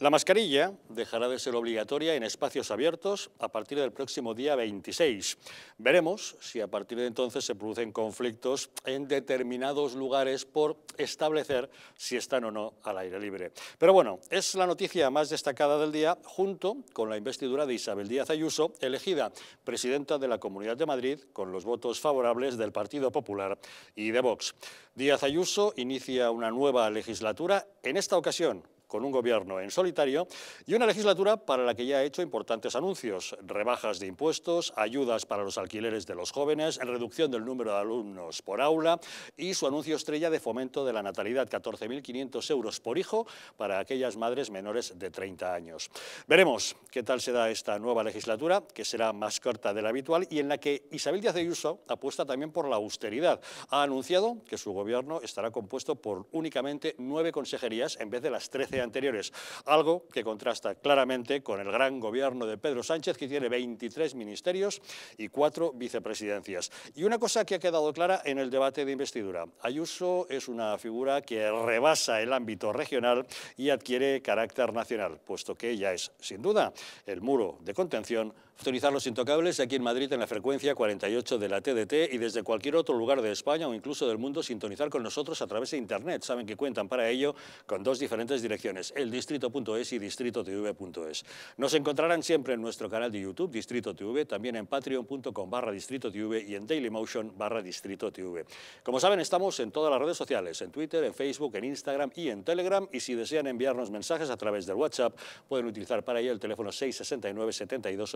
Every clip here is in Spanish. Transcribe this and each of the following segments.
La mascarilla dejará de ser obligatoria en espacios abiertos a partir del próximo día 26. Veremos si a partir de entonces se producen conflictos en determinados lugares por establecer si están o no al aire libre. Pero bueno, es la noticia más destacada del día junto con la investidura de Isabel Díaz Ayuso, elegida presidenta de la Comunidad de Madrid con los votos favorables del Partido Popular y de Vox. Díaz Ayuso inicia una nueva legislatura, en esta ocasión con un gobierno en solitario y una legislatura para la que ya ha hecho importantes anuncios, rebajas de impuestos, ayudas para los alquileres de los jóvenes, reducción del número de alumnos por aula y su anuncio estrella de fomento de la natalidad, 14.500 euros por hijo para aquellas madres menores de 30 años. Veremos qué tal se da esta nueva legislatura, que será más corta de la habitual y en la que Isabel Díaz Ayuso apuesta también por la austeridad. Ha anunciado que su gobierno estará compuesto por únicamente nueve consejerías en vez de las 13 anteriores, algo que contrasta claramente con el gran gobierno de Pedro Sánchez, que tiene 23 ministerios y cuatro vicepresidencias. Y una cosa que ha quedado clara en el debate de investidura, Ayuso es una figura que rebasa el ámbito regional y adquiere carácter nacional, puesto que ella es, sin duda, el muro de contención Sintonizar Los Intocables aquí en Madrid en la frecuencia 48 de la TDT y desde cualquier otro lugar de España o incluso del mundo sintonizar con nosotros a través de Internet. Saben que cuentan para ello con dos diferentes direcciones, eldistrito.es y distritotv.es. Nos encontrarán siempre en nuestro canal de YouTube, Distrito TV, también en patreon.com barra Distrito TV y en dailymotion barra Distrito TV. Como saben, estamos en todas las redes sociales, en Twitter, en Facebook, en Instagram y en Telegram y si desean enviarnos mensajes a través del WhatsApp pueden utilizar para ello el teléfono 669 72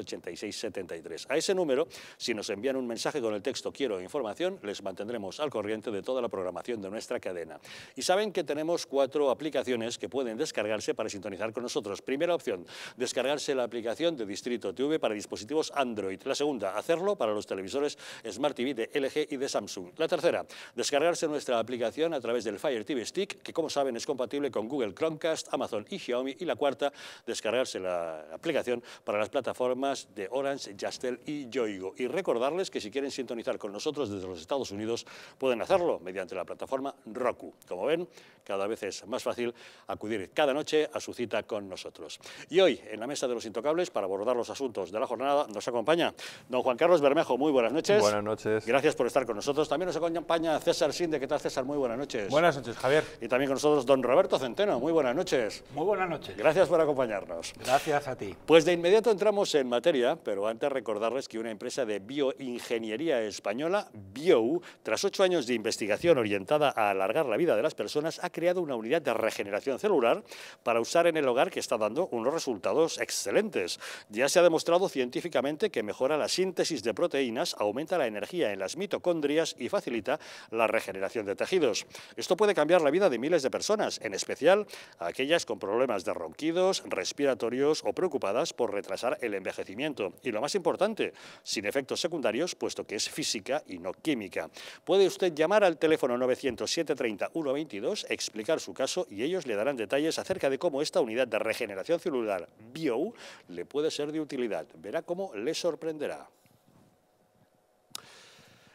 a ese número, si nos envían un mensaje con el texto quiero información, les mantendremos al corriente de toda la programación de nuestra cadena. Y saben que tenemos cuatro aplicaciones que pueden descargarse para sintonizar con nosotros. Primera opción, descargarse la aplicación de Distrito TV para dispositivos Android. La segunda, hacerlo para los televisores Smart TV de LG y de Samsung. La tercera, descargarse nuestra aplicación a través del Fire TV Stick, que como saben es compatible con Google Chromecast, Amazon y Xiaomi. Y la cuarta, descargarse la aplicación para las plataformas de Orange, Yastel y Yoigo. Y recordarles que si quieren sintonizar con nosotros desde los Estados Unidos, pueden hacerlo mediante la plataforma Roku. Como ven, cada vez es más fácil acudir cada noche a su cita con nosotros. Y hoy, en la mesa de los intocables, para abordar los asuntos de la jornada, nos acompaña don Juan Carlos Bermejo. Muy buenas noches. Buenas noches. Gracias por estar con nosotros. También nos acompaña César Sinde. ¿Qué tal, César? Muy buenas noches. Buenas noches, Javier. Y también con nosotros don Roberto Centeno. Muy buenas noches. Muy buenas noches. Gracias por acompañarnos. Gracias a ti. Pues de inmediato entramos en materia pero antes recordarles que una empresa de bioingeniería española, Bio, tras ocho años de investigación orientada a alargar la vida de las personas, ha creado una unidad de regeneración celular para usar en el hogar que está dando unos resultados excelentes. Ya se ha demostrado científicamente que mejora la síntesis de proteínas, aumenta la energía en las mitocondrias y facilita la regeneración de tejidos. Esto puede cambiar la vida de miles de personas, en especial aquellas con problemas de ronquidos, respiratorios o preocupadas por retrasar el envejecimiento y lo más importante, sin efectos secundarios, puesto que es física y no química. Puede usted llamar al teléfono 907 730 122, explicar su caso y ellos le darán detalles acerca de cómo esta unidad de regeneración celular BIO le puede ser de utilidad. Verá cómo le sorprenderá.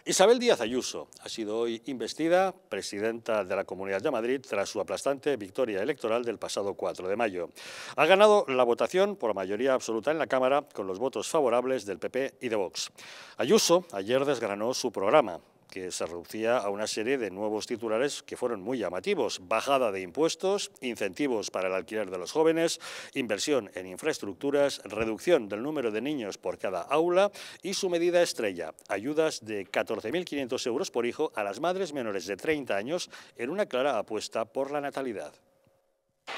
Isabel Díaz Ayuso ha sido hoy investida presidenta de la Comunidad de Madrid tras su aplastante victoria electoral del pasado 4 de mayo. Ha ganado la votación por mayoría absoluta en la Cámara con los votos favorables del PP y de Vox. Ayuso ayer desgranó su programa, que se reducía a una serie de nuevos titulares que fueron muy llamativos. Bajada de impuestos, incentivos para el alquiler de los jóvenes, inversión en infraestructuras, reducción del número de niños por cada aula y su medida estrella, ayudas de 14.500 euros por hijo a las madres menores de 30 años en una clara apuesta por la natalidad.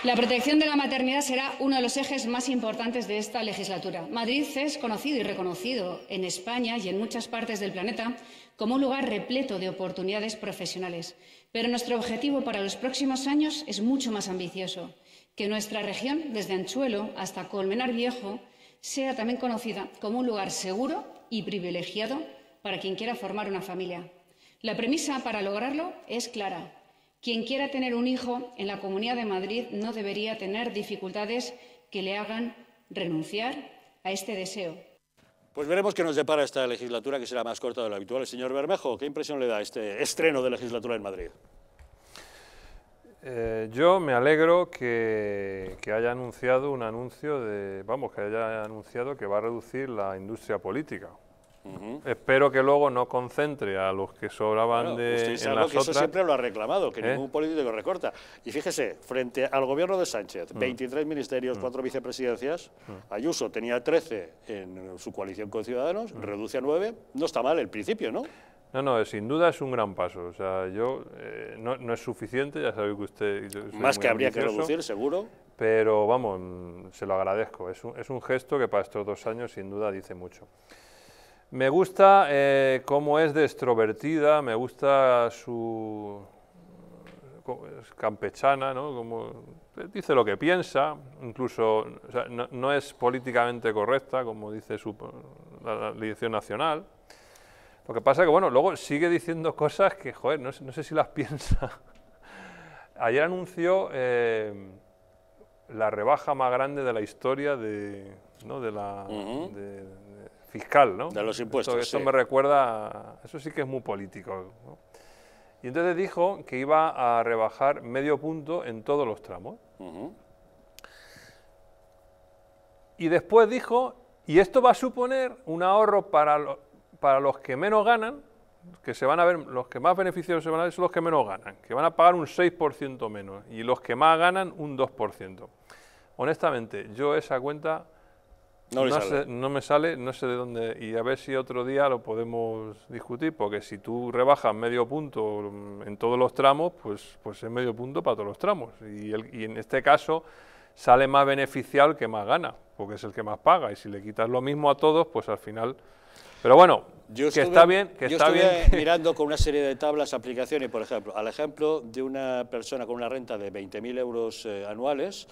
La protección de la maternidad será uno de los ejes más importantes de esta legislatura. Madrid es conocido y reconocido en España y en muchas partes del planeta como un lugar repleto de oportunidades profesionales. Pero nuestro objetivo para los próximos años es mucho más ambicioso, que nuestra región, desde Anchuelo hasta Colmenar Viejo, sea también conocida como un lugar seguro y privilegiado para quien quiera formar una familia. La premisa para lograrlo es clara. Quien quiera tener un hijo en la Comunidad de Madrid no debería tener dificultades que le hagan renunciar a este deseo pues veremos qué nos depara esta legislatura, que será más corta de lo habitual. Señor Bermejo, ¿qué impresión le da este estreno de legislatura en Madrid? Eh, yo me alegro que, haya anunciado un anuncio de, vamos, que haya anunciado que va a reducir la industria política, Espero que luego no concentre a los que sobraban de que Eso siempre lo ha reclamado, que ¿Eh? ningún político recorta. Y fíjese, frente al gobierno de Sánchez, 23 mm. ministerios, 4 mm. vicepresidencias, mm. Ayuso tenía 13 en su coalición con Ciudadanos, reduce a 9, no está mal el principio, ¿no? No, no, sin duda es un gran paso. O sea, yo eh, no, es suficiente, ya sabéis que usted... Más que habría que reducir, seguro pero vamos, se lo agradezco. Es es un, gesto que para estos dos años sin duda dice mucho. Me gusta eh, cómo es de extrovertida, me gusta su campechana, ¿no? Como eh, dice lo que piensa, incluso no, es políticamente correcta, como dice su, la, dirección nacional. Lo que pasa es que, bueno, luego sigue diciendo cosas que, joder, no, sé si las piensa. Ayer anunció eh, la rebaja más grande de la historia de, ¿no? de la... de, fiscal, ¿no? De los impuestos. Esto, me recuerda, eso sí que es muy político. Y entonces dijo que iba a rebajar medio punto en todos los tramos. Y después dijo, y esto va a suponer un ahorro para, para los que menos ganan, que se van a ver, los que más beneficios se van a ver son los que menos ganan, que van a pagar un 6% menos, y los que más ganan un 2%. Honestamente, yo esa cuenta no, me sale, no sé de dónde. Y a ver si otro día lo podemos discutir, porque si tú rebajas medio punto en todos los tramos, pues, pues es medio punto para todos los tramos. Y, el, en este caso sale más beneficial que más gana, porque es el que más paga. Y si le quitas lo mismo a todos, pues al final... Pero bueno, yo que está bien, yo mirando con una serie de tablas aplicaciones, por ejemplo, al ejemplo de una persona con una renta de 20.000 euros eh, anuales,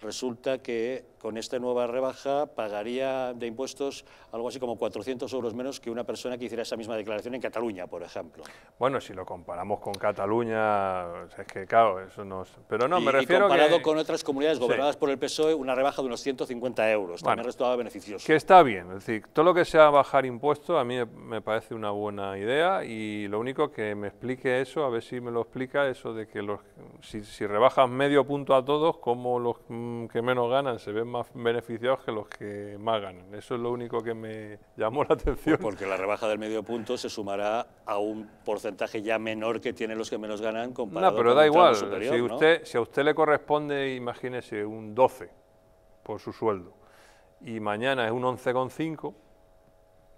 resulta que con esta nueva rebaja pagaría de impuestos algo así como 400 euros menos que una persona que hiciera esa misma declaración en Cataluña, por ejemplo. Bueno, si lo comparamos con Cataluña, es que claro, eso no... Pero no, me refiero y comparado con otras comunidades gobernadas por el PSOE, una rebaja de unos 150 euros, también resultaba beneficioso. Que está bien, es decir, todo lo que sea bajar impuestos a mí me parece una buena idea y lo único que me explique eso, a ver si me lo explica, eso de que los, si, si rebajas medio punto a todos, ¿cómo los que menos ganan se ven más beneficiados que los que más ganan. Eso es lo único que me llamó la atención. Porque la rebaja del medio punto se sumará a un porcentaje ya menor que tienen los que menos ganan comparado no, pero da igual. si, si a usted le corresponde, imagínese, un 12 por su sueldo y mañana es un 11,5,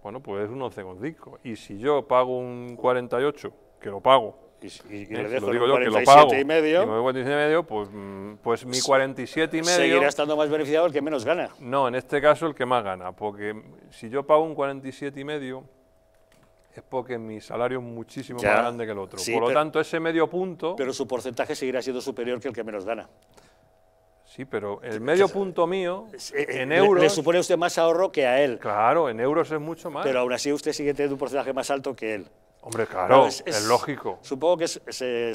bueno, pues es un 11,5. Y si yo pago un 48, que lo pago, y, eh, le dejo yo, que lo pago, y medio. pues, mm, pues mi 47 y medio. Seguirá estando más beneficiado el que menos gana. No, en este caso el que más gana, porque si yo pago un 47 y medio es porque mi salario es muchísimo más grande que el otro. Por lo tanto, ese medio punto. Pero su porcentaje seguirá siendo superior que el que menos gana. Sí, pero el medio punto mío, eh, eh, en euros... Le, le, supone usted más ahorro que a él. Claro, en euros es mucho más. Pero aún así usted sigue teniendo un porcentaje más alto que él. Hombre, claro, es, lógico. Supongo que eh,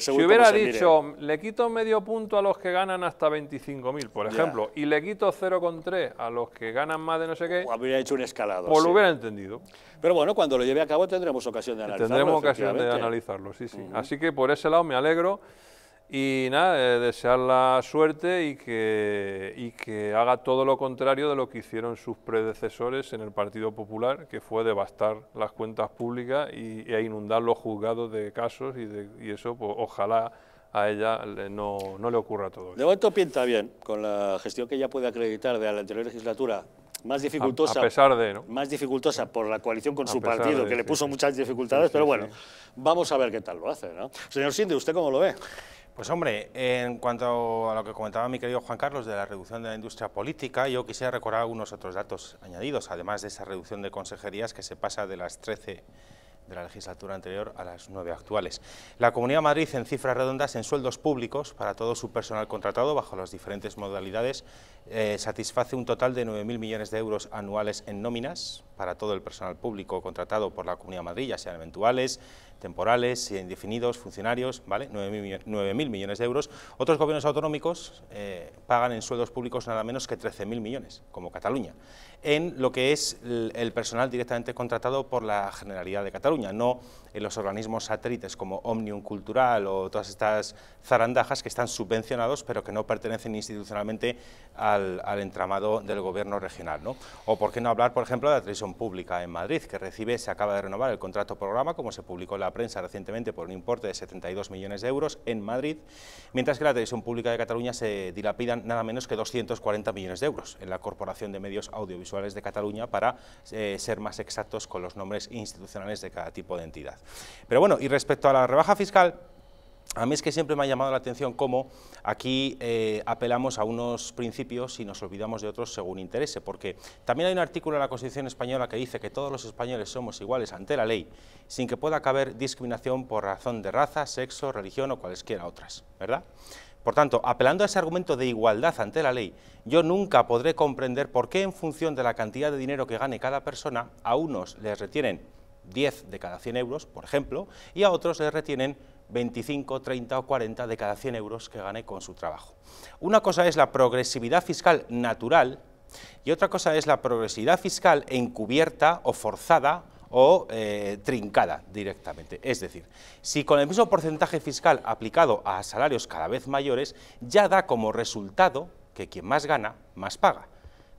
se, Si hubiera dicho, le quito medio punto a los que ganan hasta 25.000, por ejemplo, y le quito 0,3 a los que ganan más de no sé qué... habría hecho un escalado. Pues lo hubiera entendido. Pero bueno, cuando lo lleve a cabo tendremos ocasión de eh, analizarlo. Tendremos ocasión de analizarlo, sí, sí. Así que por ese lado me alegro. Y nada, desearle la suerte y que, y que haga todo lo contrario de lo que hicieron sus predecesores en el Partido Popular, que fue devastar las cuentas públicas y, e inundar los juzgados de casos y, eso, pues ojalá a ella no, no, le ocurra todo. Eso. De momento pinta bien, con la gestión que ya puede acreditar de la anterior legislatura, más dificultosa, a, pesar de, más dificultosa por la coalición con su partido, que le puso muchas dificultades, pero bueno, vamos a ver qué tal lo hace. ¿no? Señor Sinde, ¿usted cómo lo ve? Pues hombre, en cuanto a lo que comentaba mi querido Juan Carlos de la reducción de la industria política, yo quisiera recordar algunos otros datos añadidos, además de esa reducción de consejerías que se pasa de las 13 de la legislatura anterior a las nueve actuales. La Comunidad de Madrid, en cifras redondas, en sueldos públicos para todo su personal contratado bajo las diferentes modalidades, eh, satisface un total de 9.000 millones de euros anuales en nóminas para todo el personal público contratado por la Comunidad de Madrid, ya sean eventuales, temporales, eh, indefinidos, funcionarios, ¿vale? 9.000 millones de euros. Otros gobiernos autonómicos eh, pagan en sueldos públicos nada menos que 13.000 millones, como Cataluña, en lo que es el, personal directamente contratado por la Generalidad de Cataluña, no en los organismos satélites como Omnium Cultural o todas estas zarandajas que están subvencionados pero que no pertenecen institucionalmente al, entramado del gobierno regional. ¿no? O por qué no hablar, por ejemplo, de la televisión pública en Madrid, que recibe, se acaba de renovar el contrato programa, como se publicó la prensa recientemente por un importe de 72 millones de euros en Madrid, mientras que la televisión pública de Cataluña se dilapidan nada menos que 240 millones de euros en la Corporación de Medios Audiovisuales de Cataluña para eh, ser más exactos con los nombres institucionales de cada tipo de entidad. Pero bueno, y respecto a la rebaja fiscal, a mí es que siempre me ha llamado la atención cómo aquí eh, apelamos a unos principios y nos olvidamos de otros según interese, porque también hay un artículo en la Constitución española que dice que todos los españoles somos iguales ante la ley, sin que pueda caber discriminación por razón de raza, sexo, religión o cualesquiera otras, ¿verdad? Por tanto, apelando a ese argumento de igualdad ante la ley, yo nunca podré comprender por qué en función de la cantidad de dinero que gane cada persona, a unos les retienen 10 de cada 100 euros, por ejemplo, y a otros les retienen 25, 30 o 40 de cada 100 euros que gane con su trabajo. Una cosa es la progresividad fiscal natural y otra cosa es la progresividad fiscal encubierta o forzada o eh, trincada directamente. Es decir, si con el mismo porcentaje fiscal aplicado a salarios cada vez mayores, ya da como resultado que quien más gana, más paga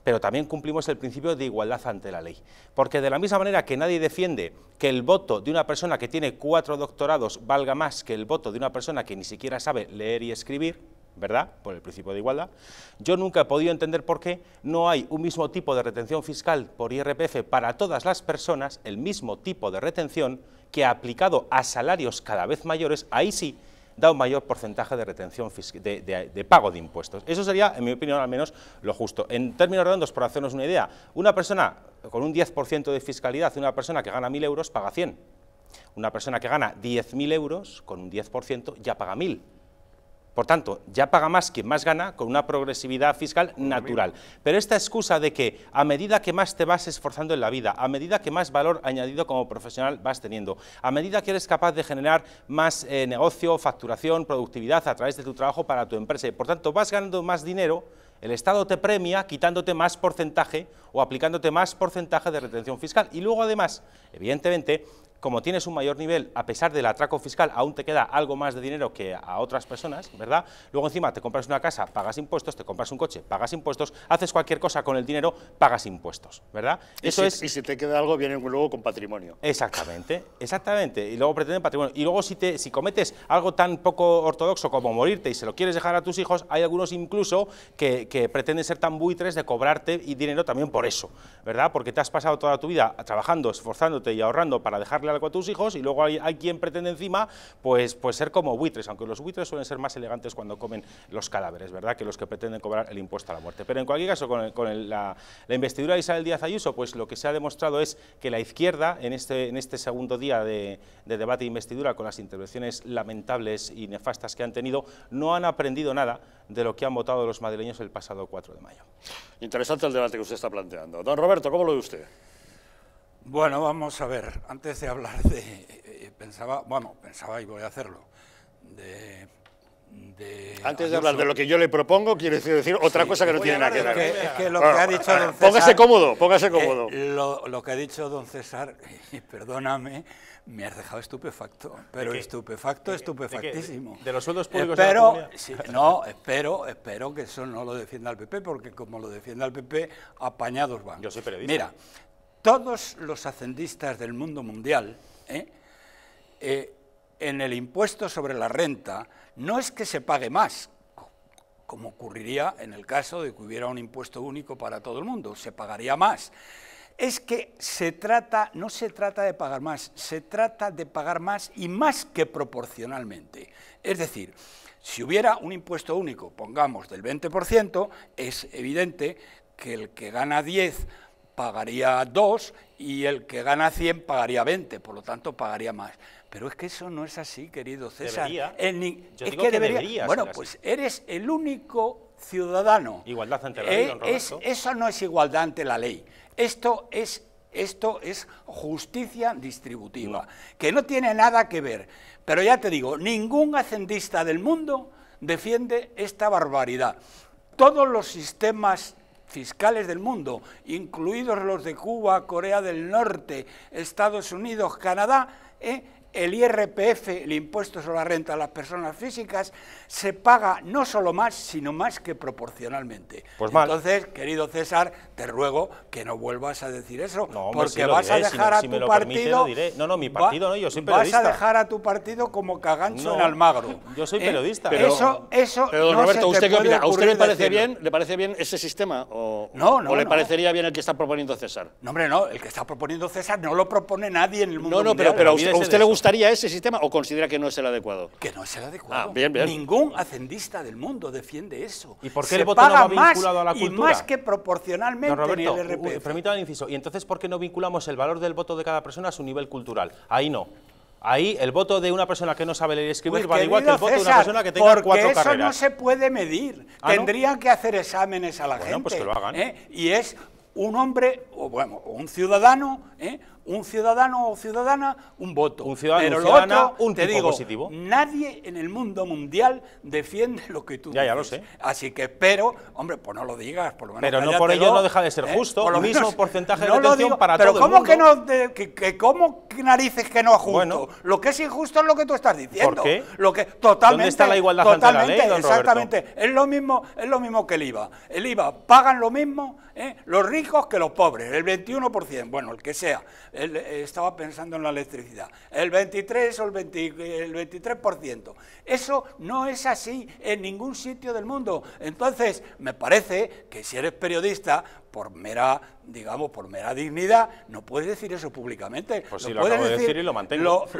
pero también cumplimos el principio de igualdad ante la ley. Porque de la misma manera que nadie defiende que el voto de una persona que tiene cuatro doctorados valga más que el voto de una persona que ni siquiera sabe leer y escribir, ¿verdad? Por el principio de igualdad. Yo nunca he podido entender por qué no hay un mismo tipo de retención fiscal por IRPF para todas las personas, el mismo tipo de retención que ha aplicado a salarios cada vez mayores, ahí sí da un mayor porcentaje de retención de, pago de impuestos. Eso sería, en mi opinión, al menos lo justo. En términos redondos, por hacernos una idea, una persona con un 10% de fiscalidad, una persona que gana 1.000 euros paga 100. Una persona que gana 10.000 euros, con un 10% ya paga 1.000 por tanto, ya paga más quien más gana con una progresividad fiscal pues natural. Pero esta excusa de que a medida que más te vas esforzando en la vida, a medida que más valor añadido como profesional vas teniendo, a medida que eres capaz de generar más eh, negocio, facturación, productividad a través de tu trabajo para tu empresa y por tanto vas ganando más dinero, el Estado te premia quitándote más porcentaje o aplicándote más porcentaje de retención fiscal. Y luego, además, evidentemente, como tienes un mayor nivel, a pesar del atraco fiscal, aún te queda algo más de dinero que a otras personas, ¿verdad? Luego encima te compras una casa, pagas impuestos, te compras un coche, pagas impuestos, haces cualquier cosa con el dinero, pagas impuestos, ¿verdad? Y Eso si, es... y si te queda algo, viene luego con patrimonio. Exactamente, exactamente, y luego pretenden patrimonio. Y luego si, te, si cometes algo tan poco ortodoxo como morirte y se lo quieres dejar a tus hijos, hay algunos incluso que, pretenden ser tan buitres de cobrarte y dinero también por eso, ¿verdad? Porque te has pasado toda tu vida trabajando, esforzándote y ahorrando para dejarle algo con tus hijos y luego hay, quien pretende encima pues, pues ser como buitres, aunque los buitres suelen ser más elegantes cuando comen los cadáveres, ¿verdad? Que los que pretenden cobrar el impuesto a la muerte. Pero en cualquier caso, con, la, investidura de Isabel Díaz Ayuso, pues lo que se ha demostrado es que la izquierda, en este, en este segundo día de, debate de investidura, con las intervenciones lamentables y nefastas que han tenido, no han aprendido nada de lo que han votado los madrileños el pasado 4 de mayo. Interesante el debate que usted está planteando. Don Roberto, ¿cómo lo ve usted? Bueno, vamos a ver, antes de hablar de, eh, pensaba, bueno, pensaba y voy a hacerlo, de Antes de hablar de lo que yo le propongo, quiero decir otra cosa que no tiene nada que ver. Es que, que ha dicho ah, don César, póngase cómodo, póngase eh, cómodo. lo, que ha dicho don César, perdóname, me has dejado estupefacto, pero estupefacto, estupefactísimo. ¿De, los sueldos públicos espero, de la sí, No, espero, espero que eso no lo defienda el PP, porque como lo defienda el PP, apañados van. Yo soy periodista. Mira, todos los hacendistas del mundo mundial, ¿eh? Eh, en el impuesto sobre la renta, no es que se pague más, como ocurriría en el caso de que hubiera un impuesto único para todo el mundo, se pagaría más. Es que se trata, no se trata de pagar más, se trata de pagar más y más que proporcionalmente. Es decir, si hubiera un impuesto único, pongamos del 20%, es evidente que el que gana 10 pagaría 2 y el que gana 100 pagaría 20, por lo tanto pagaría más. Pero es que eso no es así, querido César. Debería. Yo digo que, debería. bueno, pues eres el único ciudadano. Igualdad ante la eh, ley, Eso no es igualdad ante la ley. Esto es, esto es justicia distributiva, que no tiene nada que ver. Pero ya te digo, ningún hacendista del mundo defiende esta barbaridad. Todos los sistemas fiscales del mundo, incluidos los de Cuba, Corea del Norte, Estados Unidos, Canadá, ¿eh? el IRPF, el impuesto sobre la renta a las personas físicas, se paga no solo más, sino más que proporcionalmente. Pues Entonces, querido César, te ruego que no vuelvas a decir eso, no, porque vas a dejar a tu partido... no, no, mi partido no, yo Vas a dejar a tu partido como cagancho en Almagro. Yo soy eh, periodista. pero, eso, eso Roberto, se usted, ¿a usted le parece, bien, le parece bien ese sistema o, no, no, o le parecería bien el que está proponiendo César? No, hombre, no, el que está proponiendo César no lo propone nadie en el mundo No, no, pero, pero ¿a usted, le gustaría ese sistema o considera que no es el adecuado? Que no es el adecuado. Ah, Ningún hacendista del mundo defiende eso. ¿Y por qué se el voto no vinculado a la cultura? Y más que proporcionalmente no Roberto, el permítame inciso. ¿Y entonces por qué no vinculamos el valor del voto de cada persona a su nivel cultural? Ahí no. Ahí el voto de una persona que no sabe leer y escribir pues, vale igual que el voto de una persona que tenga cuatro carreras. Porque eso no se puede medir. Ah, Tendrían que hacer exámenes a la bueno, pues gente. Pues que lo hagan. ¿eh? Y es un hombre, o bueno, un ciudadano, ¿eh? un ciudadano o ciudadana un voto. Un ciudadano o ciudadana, un te digo, positivo. Nadie en el mundo mundial defiende lo que tú dices. Ya lo sé. Así que, espero. hombre, pues no lo digas, por lo menos. Pero no por ello no deja de ser ¿eh? justo. por lo mismo porcentaje de detención para pero ¿cómo Que no, que, narices que no es justo? lo que es injusto es lo que tú estás diciendo. ¿Por qué? Lo que, totalmente, ¿Dónde está la igualdad Exactamente. Es lo, mismo, es lo mismo que el IVA. El IVA pagan lo mismo ¿eh? los ricos que los pobres, el 21%, bueno, el que sea. Eh, estaba pensando en la electricidad, el 23 o el, el 23%. Eso no es así en ningún sitio del mundo. Entonces, me parece que si eres periodista, por mera, digamos, por mera dignidad, no puedes decir eso públicamente. Pues sí, lo, decir, y lo mantengo.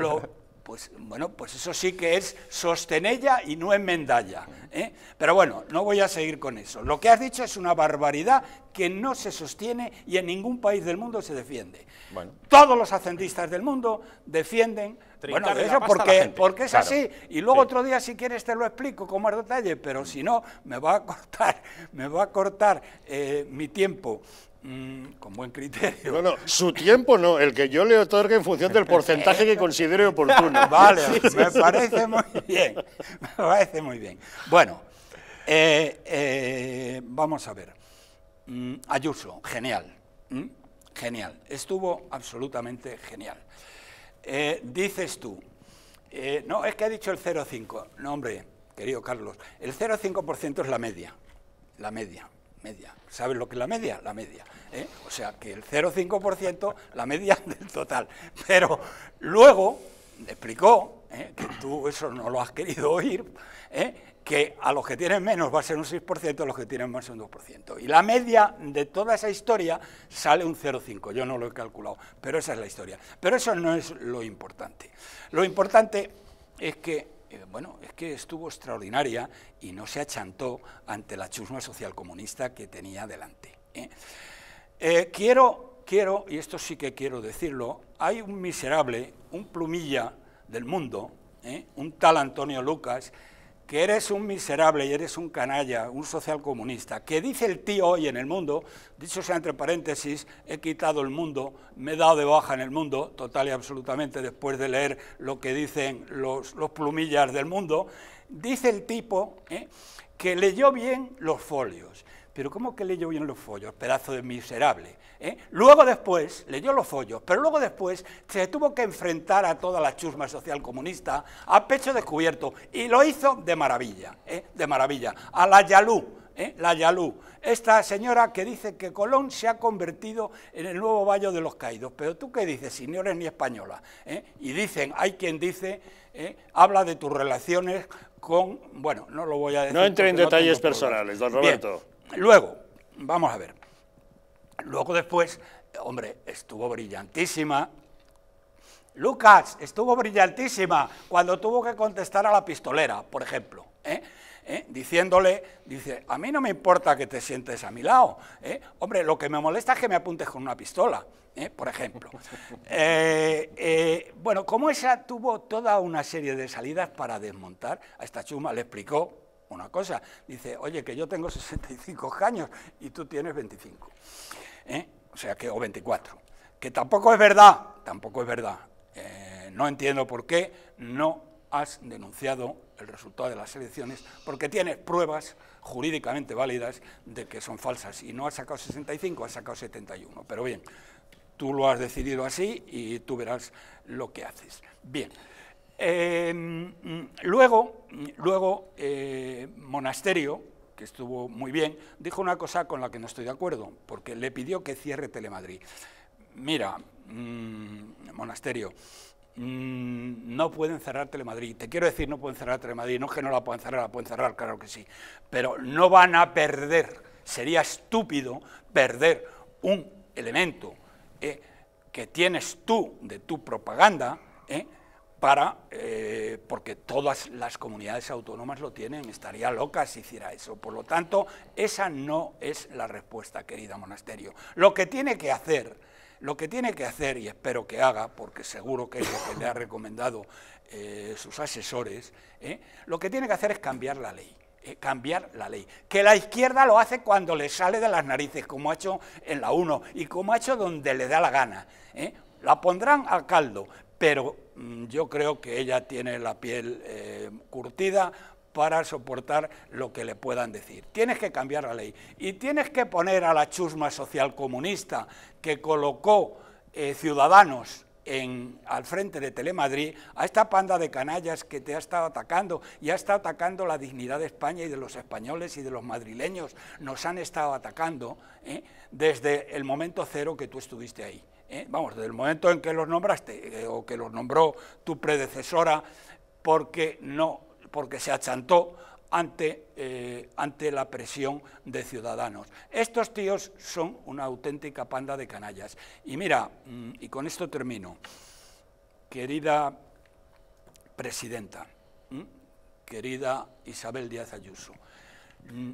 pues bueno, pues eso sí que es sostenella y no enmendalla. ¿eh? Pero bueno, no voy a seguir con eso. Lo que has dicho es una barbaridad que no se sostiene y en ningún país del mundo se defiende. Todos los ascendistas del mundo defienden bueno, eso porque, es así. Y luego otro día, si quieres, te lo explico con más detalle, pero si no, me va a cortar, me va a cortar eh, mi tiempo. Mm, con buen criterio. Bueno, su tiempo no, el que yo le otorgue en función del porcentaje que considere oportuno. vale, me parece muy bien, me parece muy bien. Bueno, eh, eh, vamos a ver. Mm, Ayuso, genial, genial, estuvo absolutamente genial. Eh, dices tú, no, es que ha dicho el 0,5. No, hombre, querido Carlos, el 0,5% es la media, la media media. ¿Sabes lo que es la media? La media. ¿eh? O sea, que el 0,5%, la media del total. Pero luego explicó, ¿eh? que tú eso no lo has querido oír, ¿eh? que a los que tienen menos va a ser un 6%, a los que tienen más un 2%. Y la media de toda esa historia sale un 0,5, yo no lo he calculado, pero esa es la historia. Pero eso no es lo importante. Lo importante es que bueno, es que estuvo extraordinaria y no se achantó ante la chusma socialcomunista que tenía delante. ¿eh? Eh, quiero, quiero, y esto sí que quiero decirlo, hay un miserable, un plumilla del mundo, ¿eh? un tal Antonio Lucas, que eres un miserable y eres un canalla, un social comunista, que dice el tío hoy en el mundo, dicho sea entre paréntesis, he quitado el mundo, me he dado de baja en el mundo, total y absolutamente después de leer lo que dicen los, plumillas del mundo, dice el tipo ¿eh? que leyó bien los folios, pero ¿cómo que leyó bien los follos? Pedazo de miserable. Eh? Luego después, leyó los follos, pero luego después se tuvo que enfrentar a toda la chusma social comunista a pecho descubierto y lo hizo de maravilla, eh, de maravilla. A la Yalú, eh, la Yalú, esta señora que dice que Colón se ha convertido en el nuevo Valle de los Caídos. Pero tú qué dices, señores, ni española. Y dicen, hay quien dice, habla de tus relaciones con, bueno, no lo voy a decir. No entre en detalles personales, don Roberto. Luego, vamos a ver, luego después, hombre, estuvo brillantísima. Lucas estuvo brillantísima cuando tuvo que contestar a la pistolera, por ejemplo, ¿eh? ¿Eh? diciéndole, dice, a mí no me importa que te sientes a mi lado, ¿eh? hombre, lo que me molesta es que me apuntes con una pistola, por ejemplo. bueno, como esa tuvo toda una serie de salidas para desmontar, a esta chuma le explicó una cosa. Dice, oye, que yo tengo 65 años y tú tienes 25. ¿Eh? O sea, que, o 24. Que tampoco es verdad, tampoco es verdad. Eh, no entiendo por qué no has denunciado el resultado de las elecciones, porque tienes pruebas jurídicamente válidas de que son falsas. Y no has sacado 65, has sacado 71. Pero bien, tú lo has decidido así y tú verás lo que haces. Bien. Em, luego, luego eh, Monasterio, que estuvo muy bien, dijo una cosa con la que no estoy de acuerdo, porque le pidió que cierre Telemadrid. Mira, mm, Monasterio, mm, no pueden cerrar Telemadrid. Te quiero decir, no pueden cerrar Telemadrid, no es que no la puedan cerrar, la pueden cerrar, claro que sí, pero no van a perder, sería estúpido perder un elemento eh, que tienes tú de tu propaganda, eh, para, eh, porque todas las comunidades autónomas lo tienen, estaría loca si hiciera eso. Por lo tanto, esa no es la respuesta, querida monasterio. Lo que tiene que hacer, lo que tiene que hacer, y espero que haga, porque seguro que es lo que le ha recomendado eh, sus asesores, eh, lo que tiene que hacer es cambiar la ley cambiar la ley. Que la izquierda lo hace cuando le sale de las narices, como ha hecho en la 1 y como ha hecho donde le da la gana. La pondrán al caldo, pero Mm, yo creo que ella tiene la piel eh, curtida para soportar lo que le puedan decir. Tienes que cambiar la ley y tienes que poner a la chusma social comunista que colocó eh, Ciudadanos al frente de Telemadrid a esta panda de canallas que te ha estado atacando y ha estado atacando la dignidad de España y de los españoles y de los madrileños. Nos han estado atacando ¿eh? desde el momento cero que tú estuviste ahí. ¿eh? vamos, desde el momento en que los nombraste eh, o que los nombró tu predecesora porque, no, porque se achantó ante, eh, ante la presión de ciudadanos. Estos tíos son una auténtica panda de canallas. Y mira, mm, y con esto termino, querida presidenta, mm, querida Isabel Díaz Ayuso, mm,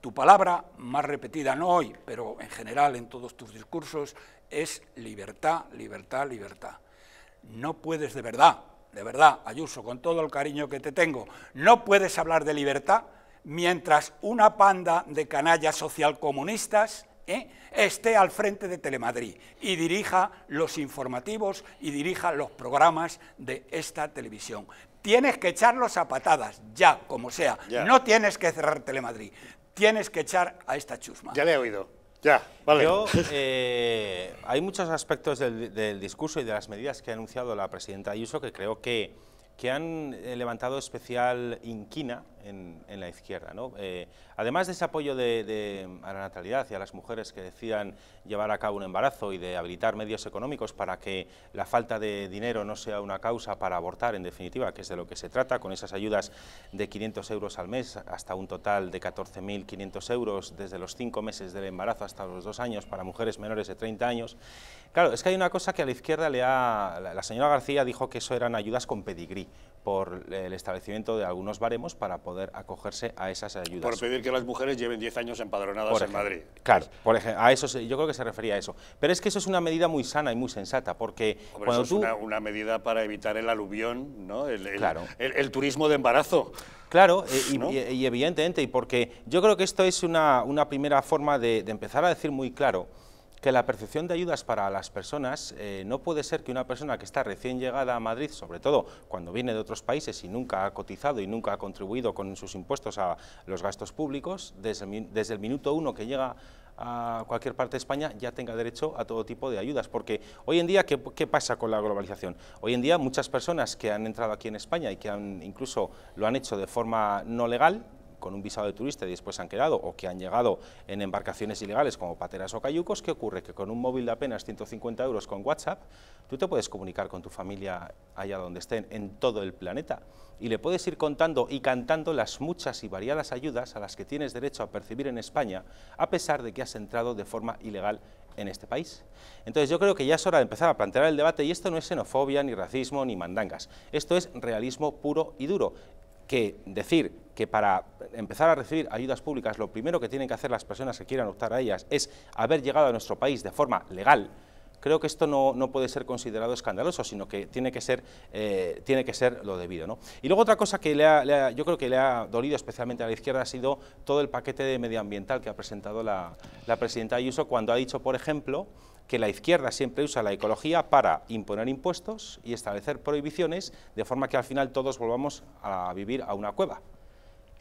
tu palabra más repetida, no hoy, pero en general en todos tus discursos, es libertad, libertad, libertad. No puedes de verdad, de verdad, Ayuso, con todo el cariño que te tengo, no puedes hablar de libertad mientras una panda de canallas socialcomunistas ¿eh? esté al frente de Telemadrid y dirija los informativos y dirija los programas de esta televisión. Tienes que echarlos a patadas, ya, como sea. No tienes que cerrar Telemadrid. Tienes que echar a esta chusma. Ya le he oído. Yo, eh, hay muchos aspectos del, del, discurso y de las medidas que ha anunciado la presidenta Ayuso que creo que, que han eh, levantado especial inquina en, la izquierda. Eh, además de ese apoyo de, a la natalidad y a las mujeres que decidan llevar a cabo un embarazo y de habilitar medios económicos para que la falta de dinero no sea una causa para abortar, en definitiva, que es de lo que se trata, con esas ayudas de 500 euros al mes hasta un total de 14.500 euros desde los cinco meses del embarazo hasta los dos años para mujeres menores de 30 años. Claro, es que hay una cosa que a la izquierda le ha... La señora García dijo que eso eran ayudas con pedigrí por el establecimiento de algunos baremos para poder poder acogerse a esas ayudas. Por pedir que las mujeres lleven 10 años empadronadas en Madrid. Claro, por ejemplo, a eso yo creo que se refería a eso. Pero es que eso es una medida muy sana y muy sensata, porque es una, medida para evitar el aluvión, ¿no? El, claro. el, turismo de embarazo. Claro, eh, y, evidentemente, y porque yo creo que esto es una, primera forma de empezar a decir muy claro que la percepción de ayudas para las personas eh, no puede ser que una persona que está recién llegada a Madrid, sobre todo cuando viene de otros países y nunca ha cotizado y nunca ha contribuido con sus impuestos a los gastos públicos, desde, el minuto uno que llega a cualquier parte de España ya tenga derecho a todo tipo de ayudas, porque hoy en día, ¿qué, ¿qué, pasa con la globalización? Hoy en día muchas personas que han entrado aquí en España y que han, incluso lo han hecho de forma no legal, con un visado de turista y después han quedado o que han llegado en embarcaciones ilegales como pateras o cayucos, ¿qué ocurre? Que con un móvil de apenas 150 euros con WhatsApp, tú te puedes comunicar con tu familia allá donde estén, en todo el planeta, y le puedes ir contando y cantando las muchas y variadas ayudas a las que tienes derecho a percibir en España, a pesar de que has entrado de forma ilegal en este país. Entonces yo creo que ya es hora de empezar a plantear el debate y esto no es xenofobia, ni racismo, ni mandangas. Esto es realismo puro y duro que decir que para empezar a recibir ayudas públicas lo primero que tienen que hacer las personas que quieran optar a ellas es haber llegado a nuestro país de forma legal, creo que esto no, puede ser considerado escandaloso, sino que tiene que ser, eh, tiene que ser lo debido. Y luego otra cosa que yo creo que le ha dolido especialmente a la izquierda ha sido todo el paquete de medioambiental que ha presentado la, la presidenta Ayuso cuando ha dicho, por ejemplo, que la izquierda siempre usa la ecología para imponer impuestos y establecer prohibiciones, de forma que al final todos volvamos a vivir a una cueva.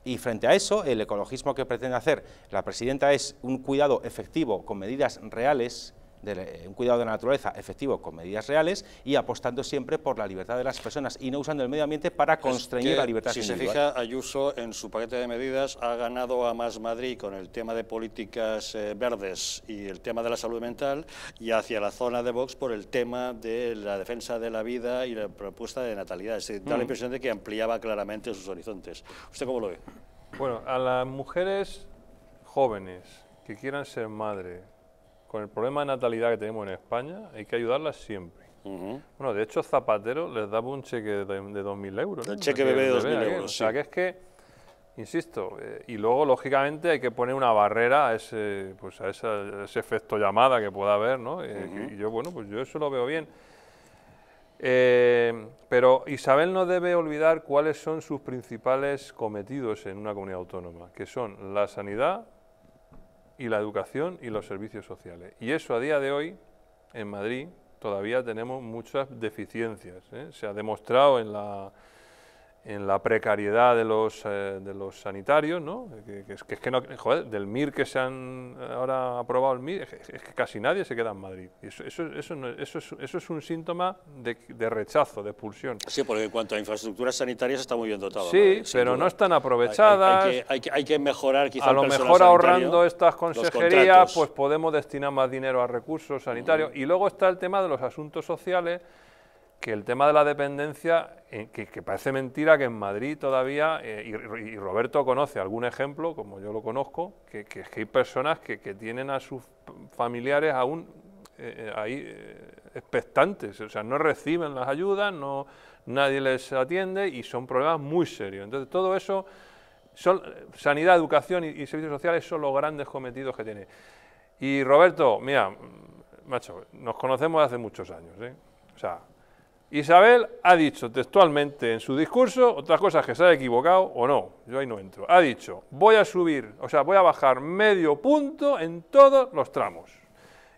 Y frente a eso, el ecologismo que pretende hacer la presidenta es un cuidado efectivo con medidas reales de eh, un cuidado de la naturaleza efectivo con medidas reales y apostando siempre por la libertad de las personas y no usando el medio ambiente para constreñir la libertad si se fija, Ayuso en su paquete de medidas ha ganado a Más Madrid con el tema de políticas eh, verdes y el tema de la salud mental y hacia la zona de Vox por el tema de la defensa de la vida y la propuesta de natalidad. Es decir, da la mm. impresión de que ampliaba claramente sus horizontes. ¿Usted cómo lo ve? Bueno, a las mujeres jóvenes que quieran ser madre, con el problema de natalidad que tenemos en España, hay que ayudarlas siempre. Bueno, de hecho, Zapatero les daba un cheque de, 2.000 euros. ...un cheque bebé de 2.000 euros. O sea, que es que, insisto, eh, y luego, lógicamente, hay que poner una barrera a ese, pues, a ese efecto llamada que pueda haber, ¿no? Eh, y yo, bueno, pues yo eso lo veo bien. Eh, pero Isabel no debe olvidar cuáles son sus principales cometidos en una comunidad autónoma, que son la sanidad, y la educación y los servicios sociales. Y eso a día de hoy, en Madrid, todavía tenemos muchas deficiencias. ¿eh? Se ha demostrado en la en la precariedad de los, eh, de los sanitarios, ¿no? es, que, joder, del MIR que se han eh, ahora aprobado el MIR, es, que casi nadie se queda en Madrid. Eso, es, un síntoma de, rechazo, de expulsión. Sí, porque en cuanto a infraestructuras sanitarias está muy bien dotado. Sí, pero no están aprovechadas. Hay, que, hay, hay que mejorar A lo mejor ahorrando estas consejerías, pues podemos destinar más dinero a recursos sanitarios. Mm. Y luego está el tema de los asuntos sociales, que el tema de la dependencia, eh, que, parece mentira que en Madrid todavía, eh, y, Roberto conoce algún ejemplo, como yo lo conozco, que, que, que hay personas que, tienen a sus familiares aún eh, ahí expectantes, o sea, no reciben las ayudas, no, nadie les atiende y son problemas muy serios. Entonces, todo eso, sanidad, educación y, servicios sociales son los grandes cometidos que tiene. Y Roberto, mira, macho, nos conocemos hace muchos años, O sea, Isabel ha dicho textualmente en su discurso otras cosas que se ha equivocado o no, yo ahí no entro. Ha dicho, voy a subir, o sea, voy a bajar medio punto en todos los tramos.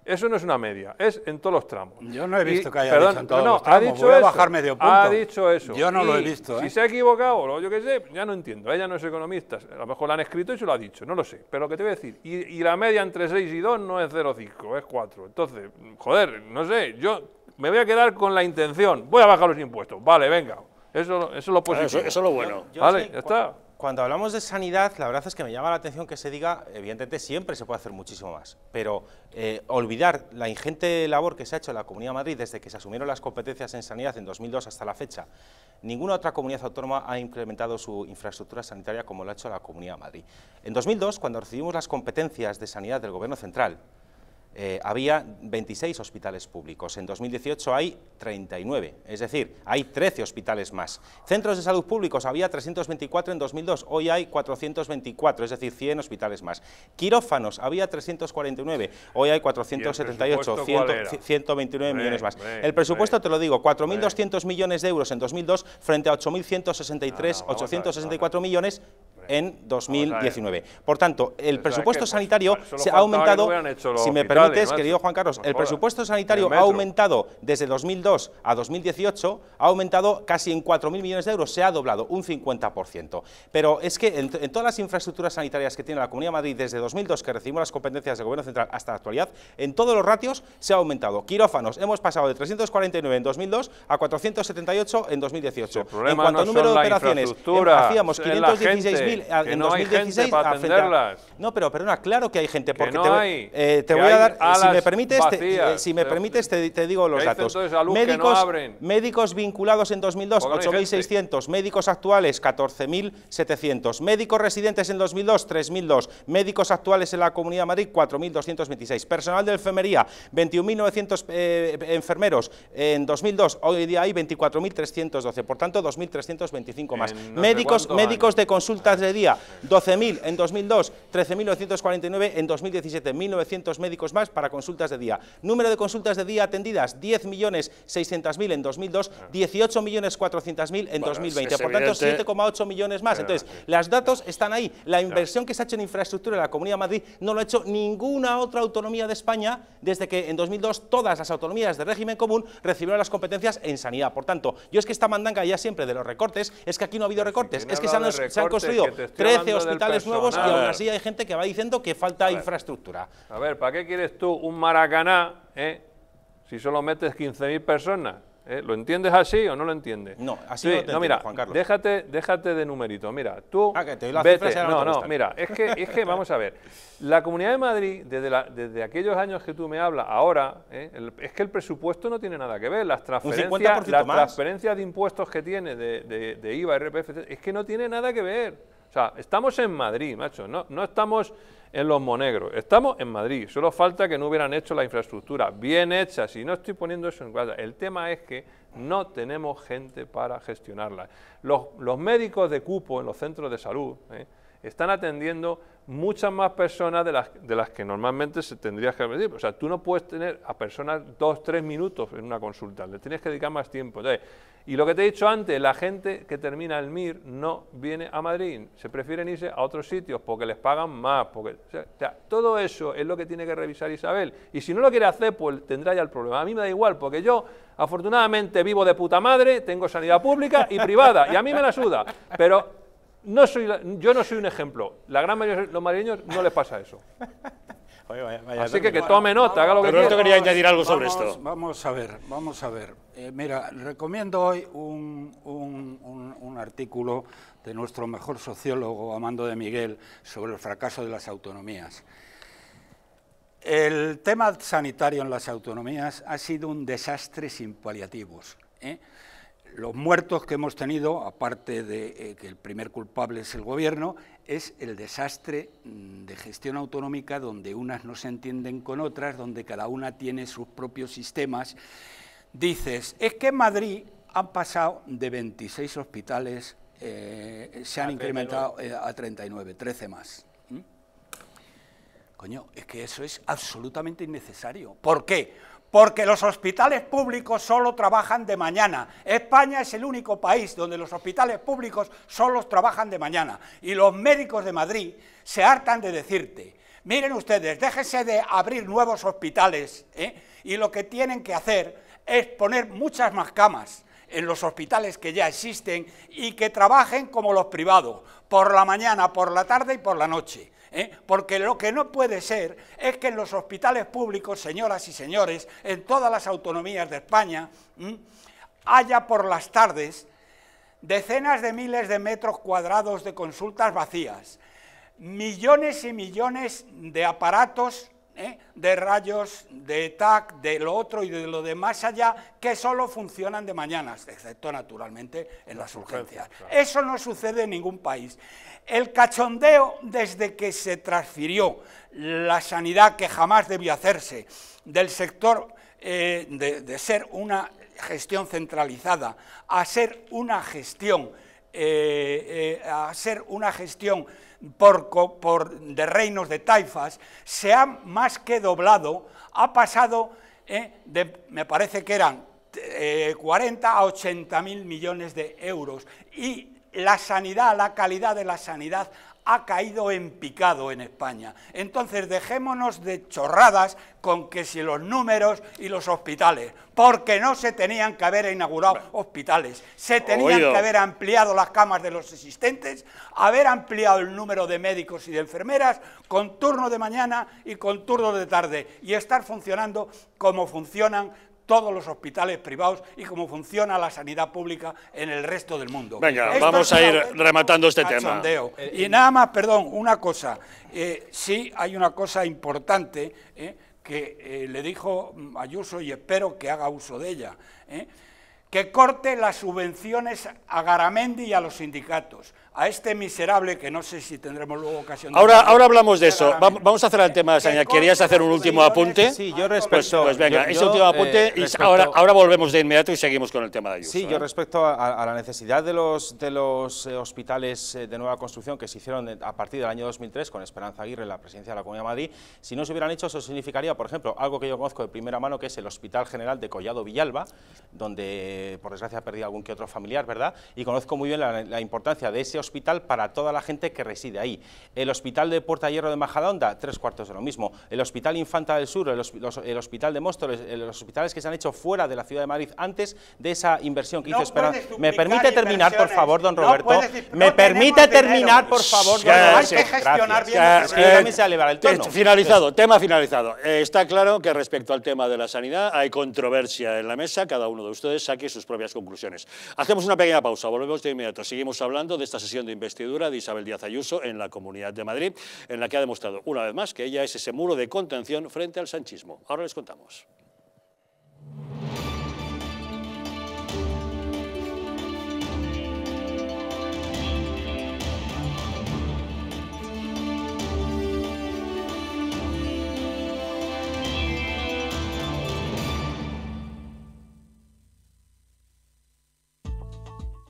Eso no es una media, es en todos los tramos. Yo no he visto que haya dicho en todos no, ha dicho voy eso, a bajar medio punto. Ha dicho eso. Yo no lo he visto. Si ¿eh? se ha equivocado, o yo qué sé, ya no entiendo. Ella no es economista, a lo mejor la han escrito y se lo ha dicho, no lo sé. Pero lo que te voy a decir, y, y la media entre 6 y 2 no es 0,5, es 4. Entonces, joder, no sé, yo me voy a quedar con la intención, voy a bajar los impuestos, vale, venga, eso, es lo positivo. Eso, es lo bueno. vale, ya está. Cuando hablamos de sanidad, la verdad es que me llama la atención que se diga, evidentemente siempre se puede hacer muchísimo más, pero eh, olvidar la ingente labor que se ha hecho en la Comunidad de Madrid desde que se asumieron las competencias en sanidad en 2002 hasta la fecha, ninguna otra comunidad autónoma ha implementado su infraestructura sanitaria como lo ha hecho la Comunidad de Madrid. En 2002, cuando recibimos las competencias de sanidad del Gobierno Central, eh, había 26 hospitales públicos, en 2018 hay 39, es decir, hay 13 hospitales más. Centros de salud públicos había 324 en 2002, hoy hay 424, es decir, 100 hospitales más. Quirófanos había 349, hoy hay 478, 129 millones más. el presupuesto, te lo digo, 4.200 millones de euros en 2002 frente a 8.163, 864 millones en 2019. Por tanto, el presupuesto pues sanitario se ha aumentado, si me permites, querido Juan Carlos, pues el presupuesto sanitario ha aumentado desde 2002 a 2018, ha aumentado casi en 4.000 millones de euros, se ha doblado un 50%. Pero es que en, todas las infraestructuras sanitarias que tiene la Comunidad de Madrid desde 2002, que recibimos las competencias del Gobierno Central hasta la actualidad, en todos los ratios se ha aumentado. Quirófanos, hemos pasado de 349 en 2002 a 478 en 2018. en cuanto número de operaciones, hacíamos 516.000 en 2016 para atenderlas. No, pero perdona, claro que hay gente. Porque te, voy, eh, voy a dar, si me permites, te, si me permites te, te digo los datos. Médicos, médicos vinculados en 2002, 8.600. Médicos actuales, 14.700. Médicos residentes en 2002, 3.002. Médicos actuales en la Comunidad de Madrid, 4.226. Personal de enfermería, 21.900 eh, enfermeros en 2002. Hoy día hay 24.312. Por tanto, 2.325 más. médicos, médicos de consultas de día, 12.000 en 2002, 13.949 en 2017, 1.900 médicos más para consultas de día. Número de consultas de día atendidas, 10.600.000 en 2002, 18.400.000 en 2020. Por tanto, 7,8 millones más. Entonces, los datos están ahí. La inversión que se ha hecho en infraestructura en la Comunidad de Madrid no lo ha hecho ninguna otra autonomía de España desde que en 2002 todas las autonomías de régimen común recibieron las competencias en sanidad. Por tanto, yo es que esta mandanga ya siempre de los recortes, es que aquí no ha habido recortes, es que se han construido 13 hospitales nuevos y aún así hay gente que va diciendo que falta infraestructura. A ver, ¿para qué quieres tú un Maracaná eh? si solo metes 15.000 personas? Eh? ¿Lo entiendes así o no lo entiendes? No, así no, Juan Carlos. Déjate, déjate de numerito. Mira, tú. Ah, que doy vete. no, no, mira, es que, es que vamos a ver. La Comunidad de Madrid, desde, la, desde aquellos años que tú me hablas, ahora, eh, es que el presupuesto no tiene nada que ver. Las transferencias, las de impuestos que tiene de, de, de IVA, RPF, es que no tiene nada que ver sea, estamos en Madrid, macho, no, estamos en los monegros, estamos en Madrid, solo falta que no hubieran hecho la infraestructura bien hecha, si no estoy poniendo eso en cuenta. El tema es que no tenemos gente para gestionarla. Los, médicos de cupo en los centros de salud eh, están atendiendo muchas más personas de las, de las que normalmente se tendría que pedir O sea, tú no puedes tener a personas dos, tres minutos en una consulta, le tienes que dedicar más tiempo. y lo que te he dicho antes, la gente que termina el MIR no viene a Madrid, se prefieren irse a otros sitios porque les pagan más. Porque, todo eso es lo que tiene que revisar Isabel. Y si no lo quiere hacer, pues tendrá ya el problema. A mí me da igual, porque yo afortunadamente vivo de puta madre, tengo sanidad pública y privada, y a mí me la suda. Pero no soy yo no soy un ejemplo. La gran mayoría de los madrileños no les pasa eso. Así que que tome nota, haga lo que quiera. Yo quería añadir algo sobre esto. Vamos a ver, vamos a ver. Eh, mira, recomiendo hoy un, un, artículo de nuestro mejor sociólogo, Amando de Miguel, sobre el fracaso de las autonomías. El tema sanitario en las autonomías ha sido un desastre sin paliativos. ¿eh? Los muertos que hemos tenido, aparte de eh, que el primer culpable es el gobierno, es el desastre mm, de gestión autonómica donde unas no se entienden con otras, donde cada una tiene sus propios sistemas. Dices, es que en Madrid han pasado de 26 hospitales, eh, se han incrementado eh, a 39, 13 más. ¿Mm? Coño, es que eso es absolutamente innecesario. ¿Por qué? porque los hospitales públicos solo trabajan de mañana. España es el único país donde los hospitales públicos solo trabajan de mañana. Y los médicos de Madrid se hartan de decirte, miren ustedes, déjense de abrir nuevos hospitales ¿eh? y lo que tienen que hacer es poner muchas más camas en los hospitales que ya existen y que trabajen como los privados, por la mañana, por la tarde y por la noche. ¿eh? porque lo que no puede ser es que en los hospitales públicos, señoras y señores, en todas las autonomías de España, haya por las tardes decenas de miles de metros cuadrados de consultas vacías, millones y millones de aparatos ¿eh? de rayos, de TAC, de lo otro y de lo de más allá, que solo funcionan de mañanas, excepto naturalmente en las, urgencias. Eso no sucede en ningún país. El cachondeo desde que se transfirió la sanidad que jamás debió hacerse del sector eh, de, ser una gestión centralizada a ser una gestión eh, a ser una gestión por, de reinos de taifas, se ha más que doblado, ha pasado eh, de, me parece que eran 40 eh, a 80 mil millones de euros. Y la sanidad, la calidad de la sanidad ha caído en picado en España. Entonces dejémonos de chorradas con que si los números y los hospitales, porque no se tenían que haber inaugurado hospitales, se tenían que haber ampliado las camas de los existentes, haber ampliado el número de médicos y de enfermeras con turno de mañana y con turno de tarde, y estar funcionando como funcionan todos los hospitales privados y cómo funciona la sanidad pública en el resto del mundo. Venga, vamos a ir rematando este tema. Eh, y nada más, perdón, una cosa. Eh, sí hay una cosa importante eh, que le dijo Ayuso y espero que haga uso de ella. que corte las subvenciones a Garamendi y a los sindicatos a este miserable que no sé si tendremos luego ocasión de Ahora, ahora hablamos de eso. vamos a hacer el eh, tema de ¿Querías hacer un último apunte? Sí, yo pues, respecto. Pues, venga, ese último eh, apunte y ahora, ahora volvemos de inmediato y seguimos con el tema de Ayuso. Sí, yo ¿eh? respecto a, la necesidad de los, de los hospitales de nueva construcción que se hicieron a partir del año 2003 con Esperanza Aguirre en la presidencia de la Comunidad de Madrid, si no se hubieran hecho, eso significaría, por ejemplo, algo que yo conozco de primera mano, que es el Hospital General de Collado Villalba, donde por desgracia perdido... algún que otro familiar, ¿verdad? Y conozco muy bien la, la importancia de ese hospital hospital para toda la gente que reside ahí. El hospital de Puerta Hierro de Majadahonda, tres cuartos de lo mismo. El hospital Infanta del Sur, el, hospital de Móstoles, eh, los hospitales que se han hecho fuera de la ciudad de Madrid antes de esa inversión que hizo Esperanza. ¿Me permite terminar, por favor, don Roberto? ¿Me permite terminar, por favor, don Roberto? Hay que gestionar bien. se el tono. Finalizado, tema finalizado. Eh, está claro que respecto al tema de la sanidad hay controversia en la mesa, cada uno de ustedes saque sus propias conclusiones. Hacemos una pequeña pausa, volvemos de inmediato, seguimos hablando de esta sesión de investidura de Isabel Díaz Ayuso en la Comunidad de Madrid, en la que ha demostrado una vez más que ella es ese muro de contención frente al sanchismo. Ahora les contamos.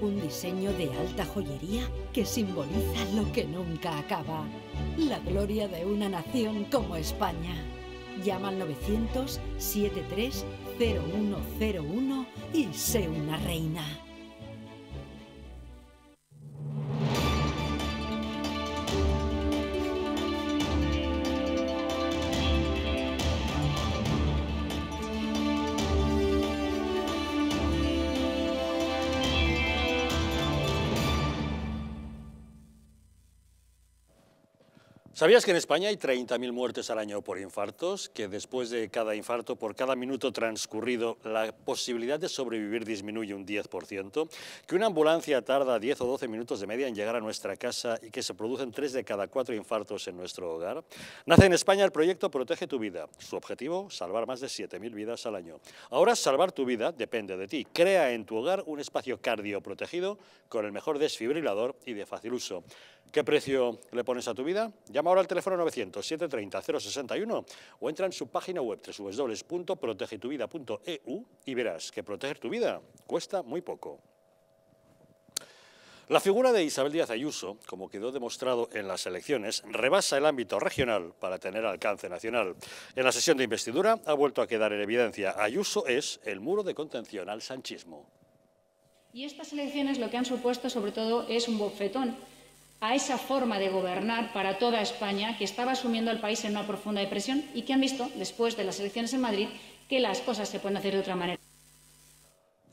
Un diseño de alta joyería que simboliza lo que nunca acaba. La gloria de una nación como España. Llama al 900 y sé una reina. ¿Sabías que en España hay 30.000 muertes al año por infartos? Que después de cada infarto, por cada minuto transcurrido, la posibilidad de sobrevivir disminuye un 10%? Que una ambulancia tarda 10 o 12 minutos de media en llegar a nuestra casa y que se producen 3 de cada 4 infartos en nuestro hogar? Nace en España el proyecto Protege tu vida. Su objetivo, salvar más de 7.000 vidas al año. Ahora, salvar tu vida depende de ti. Crea en tu hogar un espacio cardioprotegido con el mejor desfibrilador y de fácil uso. ¿Qué precio le pones a tu vida? Llama ahora al teléfono 900-730-061 o entra en su página web www.protegetuvida.eu y verás que proteger tu vida cuesta muy poco. La figura de Isabel Díaz Ayuso, como quedó demostrado en las elecciones, rebasa el ámbito regional para tener alcance nacional. En la sesión de investidura ha vuelto a quedar en evidencia. Ayuso es el muro de contención al sanchismo. Y estas elecciones lo que han supuesto sobre todo es un bofetón a esa forma de gobernar para toda España que estaba asumiendo al país en una profunda depresión y que han visto, después de las elecciones en Madrid, que las cosas se pueden hacer de otra manera.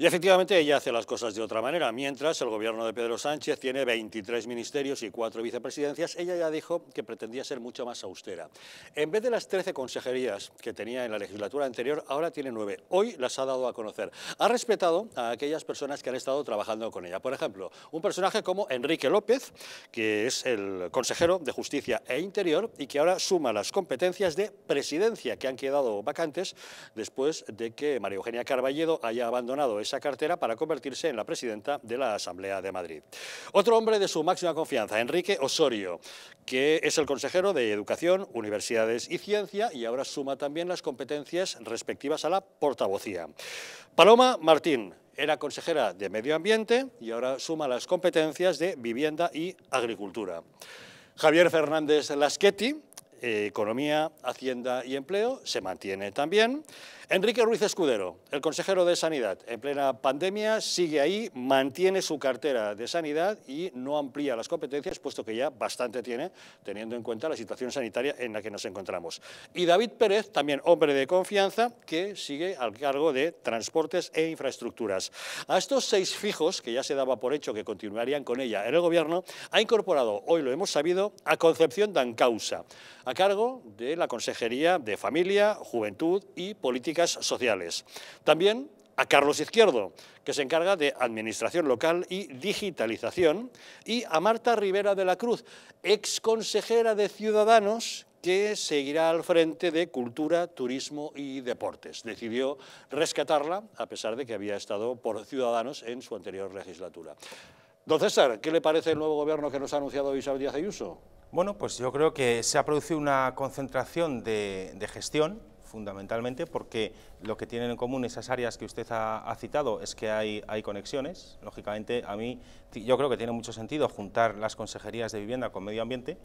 Y efectivamente ella hace las cosas de otra manera. Mientras el gobierno de Pedro Sánchez tiene 23 ministerios y 4 vicepresidencias, ella ya dijo que pretendía ser mucho más austera. En vez de las 13 consejerías que tenía en la legislatura anterior, ahora tiene 9. Hoy las ha dado a conocer. Ha respetado a aquellas personas que han estado trabajando con ella. Por ejemplo, un personaje como Enrique López, que es el consejero de Justicia e Interior y que ahora suma las competencias de presidencia que han quedado vacantes después de que María Eugenia Carballedo haya abandonado esa esa cartera para convertirse en la presidenta de la Asamblea de Madrid. Otro hombre de su máxima confianza, Enrique Osorio, que es el consejero de Educación, Universidades y Ciencia y ahora suma también las competencias respectivas a la portavocía. Paloma Martín, era consejera de Medio Ambiente y ahora suma las competencias de Vivienda y Agricultura. Javier Fernández Laschetti eh, economía, Hacienda y Empleo se mantiene también. Enrique Ruiz Escudero, el consejero de Sanidad, en plena pandemia sigue ahí, mantiene su cartera de sanidad y no amplía las competencias, puesto que ya bastante tiene, teniendo en cuenta la situación sanitaria en la que nos encontramos. Y David Pérez, también hombre de confianza, que sigue al cargo de Transportes e Infraestructuras. A estos seis fijos, que ya se daba por hecho que continuarían con ella en el Gobierno, ha incorporado, hoy lo hemos sabido, a Concepción Dancausa a cargo de la Consejería de Familia, Juventud y Políticas Sociales. También a Carlos Izquierdo, que se encarga de Administración Local y Digitalización, y a Marta Rivera de la Cruz, exconsejera de Ciudadanos, que seguirá al frente de Cultura, Turismo y Deportes. Decidió rescatarla, a pesar de que había estado por Ciudadanos en su anterior legislatura. Don César, ¿qué le parece el nuevo gobierno que nos ha anunciado Isabel Díaz Ayuso? Bueno, pues yo creo que se ha producido una concentración de, gestión, fundamentalmente, porque lo que tienen en común esas áreas que usted ha, citado es que hay, hay, conexiones. Lógicamente, a mí yo creo que tiene mucho sentido juntar las consejerías de vivienda con medio ambiente,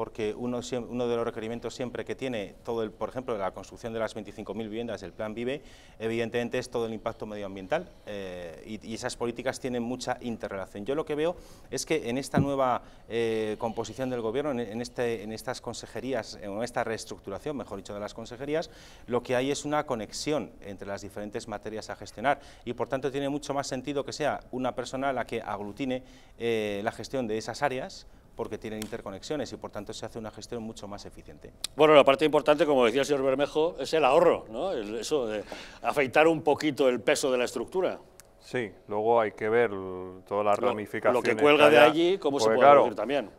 porque uno, de los requerimientos siempre que tiene, todo el, por ejemplo, la construcción de las 25.000 viviendas del Plan Vive, evidentemente es todo el impacto medioambiental eh, y, esas políticas tienen mucha interrelación. Yo lo que veo es que en esta nueva eh, composición del Gobierno, este, en, estas consejerías, en esta reestructuración, mejor dicho, de las consejerías, lo que hay es una conexión entre las diferentes materias a gestionar y, por tanto, tiene mucho más sentido que sea una persona la que aglutine eh, la gestión de esas áreas, porque tienen interconexiones y por tanto se hace una gestión mucho más eficiente. Bueno, la parte importante, como decía el señor Bermejo, es el ahorro, ¿no? eso de afeitar un poquito el peso de la estructura. Sí, luego hay que ver todas las ramificaciones. Lo que cuelga de allí, cómo se puede hacer también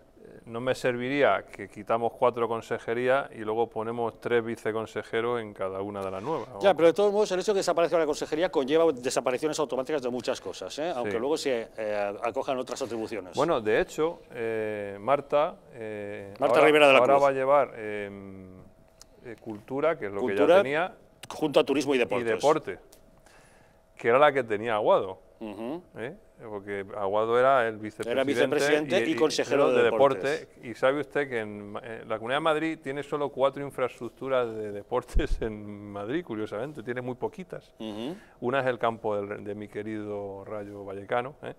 no me serviría que quitamos cuatro consejerías y luego ponemos tres viceconsejeros en cada una de las nuevas. Ya, pero de todos modos el hecho de que desaparezca la consejería conlleva desapariciones automáticas de muchas cosas, ¿eh? aunque luego se eh, acojan otras atribuciones. Bueno, de hecho, eh, Marta, eh, Marta ahora, Rivera de va a llevar em, cultura, que es lo que ya tenía. Junto a turismo y deporte. Y deporte, que era la que tenía Aguado. Uh eh, porque Aguado era el vicepresidente, y, consejero de, deporte. Y sabe usted que en, eh, la Comunidad de Madrid tiene solo cuatro infraestructuras de deportes en Madrid, curiosamente, tiene muy poquitas. Una es el campo de mi querido Rayo Vallecano, ¿eh?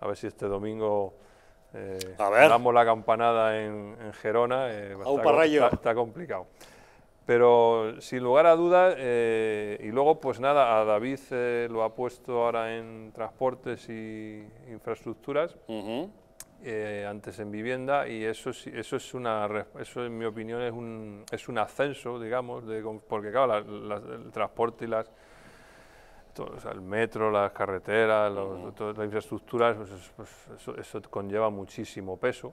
a ver si este domingo... Damos la campanada en, Gerona. Eh, está complicado. Pero sin lugar a dudas, eh, y luego pues nada, a David eh, lo ha puesto ahora en transportes y infraestructuras, eh, antes en vivienda, y eso eso es una, eso en mi opinión es un, es un ascenso, digamos, porque claro, el transporte y las, el metro, las carreteras, las infraestructuras, pues, pues, eso conlleva muchísimo peso.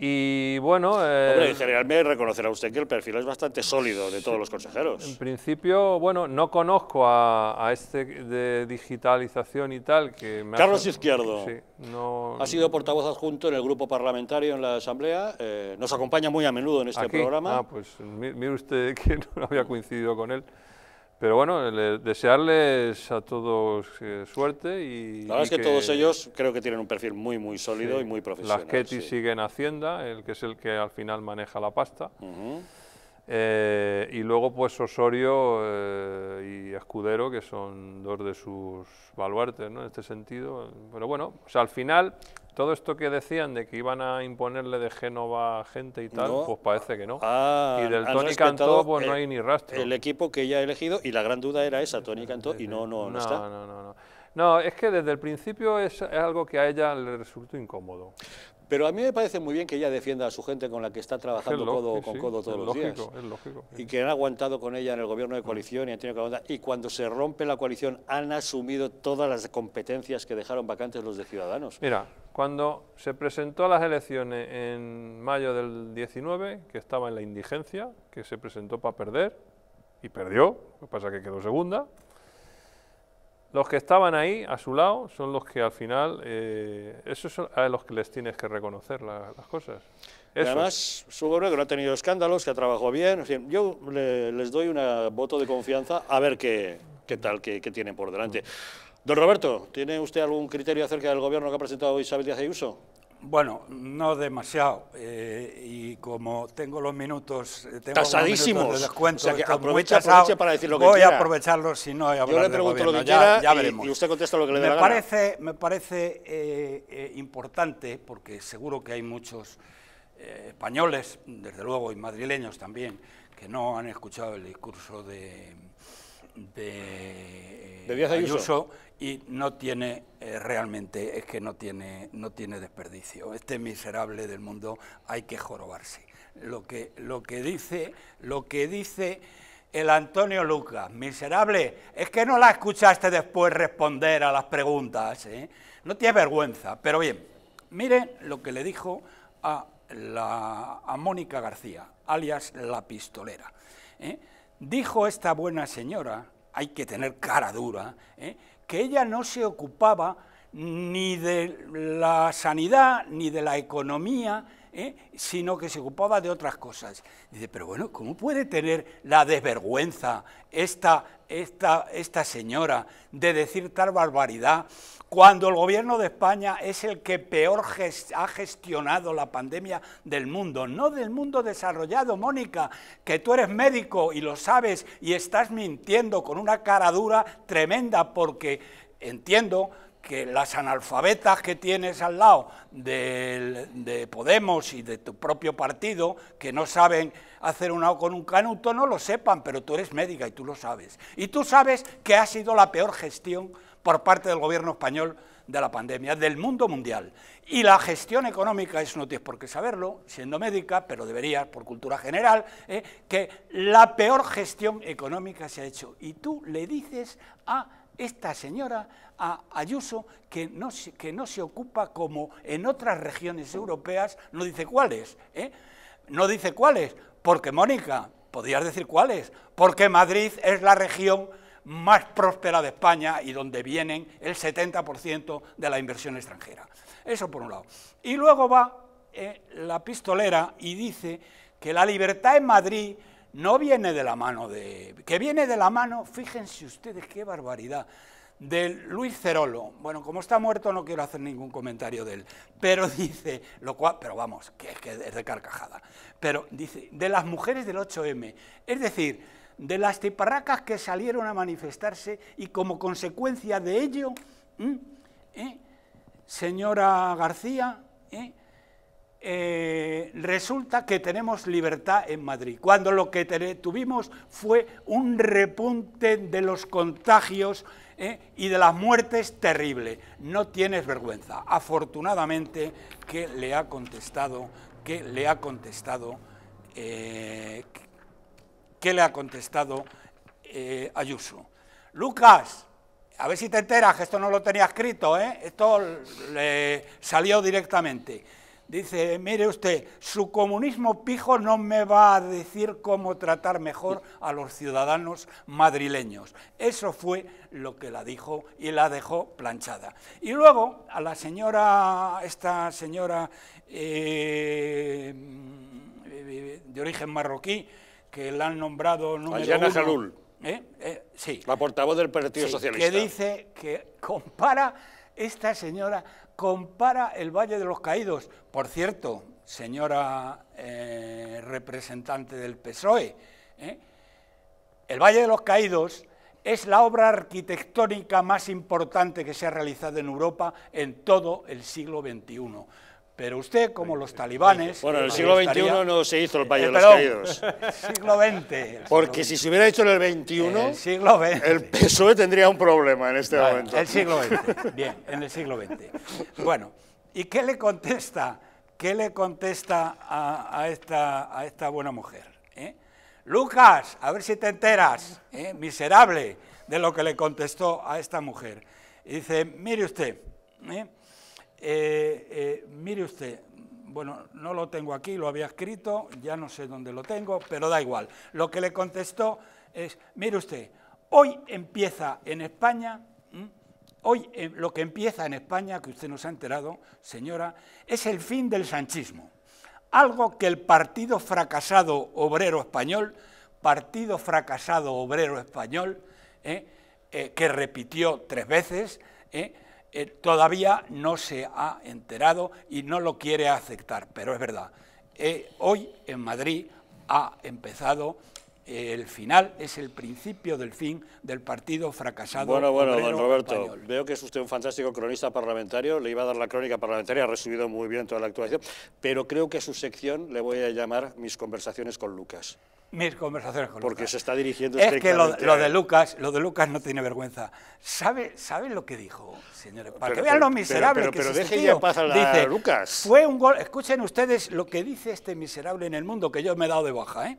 Y bueno... Eh, Hombre, en general me reconocerá usted que el perfil es bastante sólido de todos los consejeros. En principio, bueno, no conozco a, este de digitalización y tal que Carlos Izquierdo. Sí, ha sido portavoz adjunto en el grupo parlamentario en la Asamblea. Eh, nos acompaña muy a menudo en este programa. Ah, pues mire usted que no había coincidido con él. Pero bueno, desearles a todos eh, suerte y... La verdad es que, todos ellos creo que tienen un perfil muy, muy sólido y muy profesional. Las Ketty siguen Hacienda, el que es el que al final maneja la pasta. Eh, y luego pues Osorio eh, y Escudero, que son dos de sus baluartes ¿no? en este sentido. Pero bueno, o al final todo esto que decían de que iban a imponerle de Génova gente y tal, pues parece que no. Ah, y del ah, Tony Cantó, pues no hay ni rastro. El equipo que ella ha elegido, y la gran duda era esa, Tony Cantó, y no, no, no, está. No, no, no. es que desde el principio es, algo que a ella le resultó incómodo. Pero a mí me parece muy bien que ella defienda a su gente con la que está trabajando codo con codo todos los días. Es lógico, Y que han aguantado con ella en el gobierno de coalición y han tenido que aguantar. Y cuando se rompe la coalición han asumido todas las competencias que dejaron vacantes los de Ciudadanos. Mira, cuando se presentó a las elecciones en mayo del 19, que estaba en la indigencia, que se presentó para perder y perdió, lo que pasa que quedó segunda, los que estaban ahí a su lado son los que al final, eh, esos son a los que les tienes que reconocer las cosas. Además, su gobierno que no ha tenido escándalos, que ha trabajado bien, yo les doy un voto de confianza a ver qué, tal, qué, tienen por delante. Don Roberto, ¿tiene usted algún criterio acerca del gobierno que ha presentado Isabel Díaz Ayuso? Bueno, no demasiado. Eh, y como tengo los minutos, eh, tengo de que aprovecha, para decir lo que voy Voy a aprovecharlo si no hay Yo le pregunto lo que quiera y, usted contesta lo que le me parece, Me parece eh, importante, porque seguro que hay muchos españoles, desde luego, y madrileños también, que no han escuchado el discurso de de y no tiene eh, realmente, es que no tiene, no tiene desperdicio. Este miserable del mundo hay que jorobarse. Lo que, lo que dice, lo que dice el Antonio Lucas, miserable, es que no la escuchaste después responder a las preguntas, ¿eh? no tiene vergüenza, pero bien, miren lo que le dijo a, a Mónica García, alias la pistolera. ¿eh? Dijo esta buena señora hay que tener cara dura, ¿eh? que ella no se ocupaba ni de la sanidad ni de la economía, ¿eh? sino que se ocupaba de otras cosas. Dice, pero bueno, ¿cómo puede tener la desvergüenza esta esta, esta señora de decir tal barbaridad cuando el gobierno de España es el que peor ha gestionado la pandemia del mundo, no del mundo desarrollado, Mónica, que tú eres médico y lo sabes y estás mintiendo con una cara dura tremenda porque entiendo que las analfabetas que tienes al lado de, Podemos y de tu propio partido, que no saben hacer un con un canuto, no lo sepan, pero tú eres médica y tú lo sabes. Y tú sabes que ha sido la peor gestión por parte del gobierno español de la pandemia, del mundo mundial. Y la gestión económica, eso no tienes por qué saberlo, siendo médica, pero deberías por cultura general, eh, que la peor gestión económica se ha hecho. Y tú le dices a esta señora Ayuso que no, que no se ocupa como en otras regiones europeas, no dice cuáles, ¿eh? no dice cuáles, porque Mónica, podrías decir cuáles, porque Madrid es la región más próspera de España y donde vienen el 70% de la inversión extranjera. Eso por un lado. Y luego va eh, la pistolera y dice que la libertad en Madrid no viene de la mano de... que viene de la mano, fíjense ustedes qué barbaridad, de Luis Cerolo. Bueno, como está muerto no quiero hacer ningún comentario de él, pero dice, lo cual, pero vamos, que es, de carcajada, pero dice, de las mujeres del 8M, es decir, de las tiparracas que salieron a manifestarse y como consecuencia de ello, ¿Eh? señora García, ¿eh? Eh, resulta que tenemos libertad en Madrid, cuando lo que tuvimos fue un repunte de los contagios eh, y de las muertes terrible. No tienes vergüenza. Afortunadamente que le ha contestado, que le ha contestado, eh, que le ha contestado Ayuso. Lucas, a ver si te enteras, que esto no lo tenía escrito, esto le salió directamente dice, mire usted, su comunismo pijo no me va a decir cómo tratar mejor a los ciudadanos madrileños. Eso fue lo que la dijo y la dejó planchada. Y luego a la señora, esta señora eh, mm, de origen marroquí, que la han nombrado Ayana Salul. ¿eh? Eh, sí. La portavoz del Partido Socialista. Que dice que compara esta señora compara el Valle de los Caídos. Por cierto, señora eh, representante del PSOE, ¿eh? el Valle de los Caídos es la obra arquitectónica más importante que se ha realizado en Europa en todo el siglo XXI. Pero usted, como los talibanes... Bueno, en el siglo XXI no se hizo el Valle eh, de los Caídos. siglo XX. Porque si se hubiera hecho en el XXI, el, siglo el PSOE tendría un problema en este momento. momento. El siglo XX, bien, en el siglo XX. Bueno, ¿y qué le contesta, qué le contesta a, esta, buena mujer? Eh? Lucas, a ver si te enteras, eh, miserable, de lo que le contestó a esta mujer. dice, mire usted... Eh, eh, mire usted, bueno, no lo tengo aquí, lo había escrito, ya no sé dónde lo tengo, pero da igual. Lo que le contestó es, mire usted, hoy empieza en España, hoy eh, lo que empieza en España, que usted nos ha enterado, señora, es el fin del sanchismo. Algo que el partido fracasado obrero español, partido fracasado obrero español, que repitió tres veces, eh, todavía no se ha enterado y no lo quiere aceptar, pero es verdad. Eh, hoy en Madrid ha empezado el final es el principio del fin del partido fracasado. Bueno, bueno, don Roberto, veo que es usted un fantástico cronista parlamentario, le iba a dar la crónica parlamentaria, ha resumido muy bien toda la actuación, pero creo que a su sección le voy a llamar mis conversaciones con Lucas. Mis conversaciones con Lucas. Porque se está dirigiendo Es que lo, de Lucas, lo de Lucas no tiene vergüenza. ¿Sabe, sabe lo que dijo, señores? Para que vean lo miserable que es este deje ya pasar a Lucas. Fue un gol. Escuchen ustedes lo que dice este miserable en el mundo, que yo me he dado de baja, ¿eh?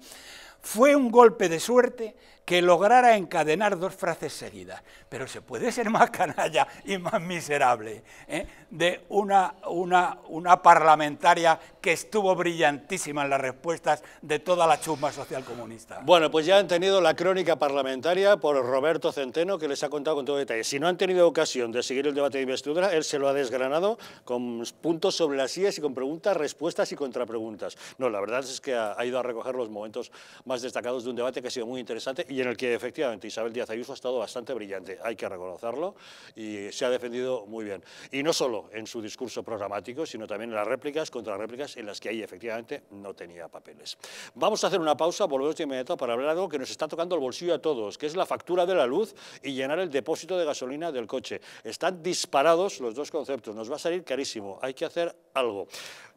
fue un golpe de suerte que lograra encadenar dos frases seguidas. Pero se puede ser más canalla y más miserable ¿eh? de una, una, una parlamentaria que estuvo brillantísima en las respuestas de toda la chusma social comunista. Bueno, pues ya han tenido la crónica parlamentaria por Roberto Centeno, que les ha contado con todo detalle. Si no han tenido ocasión de seguir el debate de investidura, él se lo ha desgranado con puntos sobre las sillas y con preguntas, respuestas y contrapreguntas. No, la verdad es que ha, ido a recoger los momentos más destacados de un debate que ha sido muy interesante y en el que efectivamente Isabel Díaz Ayuso ha estado bastante brillante, hay que reconocerlo, y se ha defendido muy bien. Y no solo en su discurso programático, sino también en las réplicas, contra las réplicas en las que ahí efectivamente no tenía papeles. Vamos a hacer una pausa, volvemos de inmediato para hablar de algo que nos está tocando el bolsillo a todos, que es la factura de la luz y llenar el depósito de gasolina del coche. Están disparados los dos conceptos, nos va a salir carísimo, hay que hacer algo.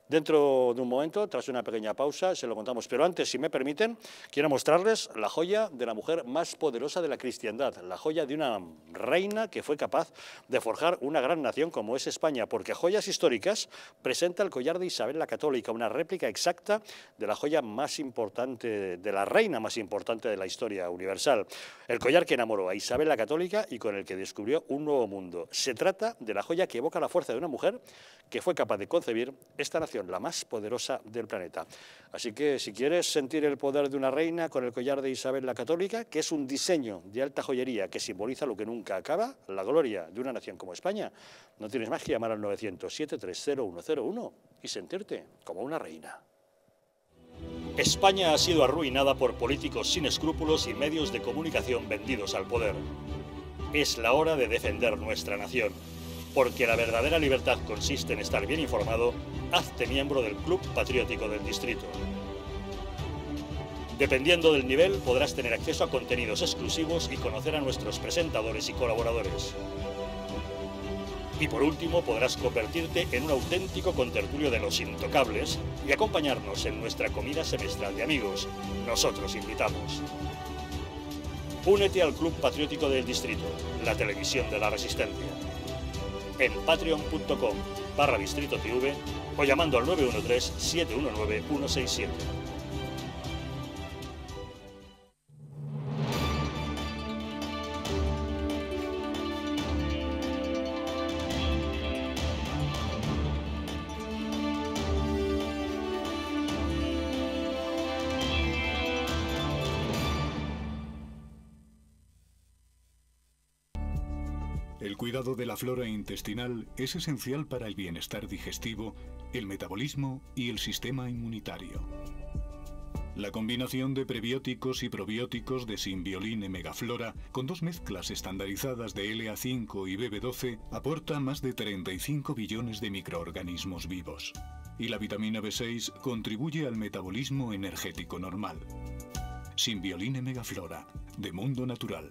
Dentro de un momento, tras una pequeña pausa, se lo contamos. Pero antes, si me permiten, quiero mostrarles la joya de la mujer más poderosa de la cristiandad, la joya de una reina que fue capaz de forjar una gran nación como es España, porque Joyas Históricas presenta el collar de Isabel la Católica, una réplica exacta de la joya más importante, de la reina más importante de la historia universal. El collar que enamoró a Isabel la Católica y con el que descubrió un nuevo mundo. Se trata de la joya que evoca la fuerza de una mujer que fue capaz de concebir esta nación la más poderosa del planeta. Así que si quieres sentir el poder de una reina con el collar de Isabel la Católica, que es un diseño de alta joyería que simboliza lo que nunca acaba, la gloria de una nación como España, no tienes más que llamar al 907 30101 y sentirte como una reina. España ha sido arruinada por políticos sin escrúpulos y medios de comunicación vendidos al poder. Es la hora de defender nuestra nación porque la verdadera libertad consiste en estar bien informado, hazte miembro del Club Patriótico del Distrito. Dependiendo del nivel, podrás tener acceso a contenidos exclusivos y conocer a nuestros presentadores y colaboradores. Y por último, podrás convertirte en un auténtico contertulio de los intocables y acompañarnos en nuestra comida semestral de amigos. Nosotros invitamos. Únete al Club Patriótico del Distrito, la televisión de la Resistencia en patreon.com barra distrito TV o llamando al 913-719-167. cuidado de la flora intestinal es esencial para el bienestar digestivo, el metabolismo y el sistema inmunitario. La combinación de prebióticos y probióticos de Simbioline Megaflora, con dos mezclas estandarizadas de LA5 y BB12, aporta más de 35 billones de microorganismos vivos. Y la vitamina B6 contribuye al metabolismo energético normal. Simbioline Megaflora, de Mundo Natural.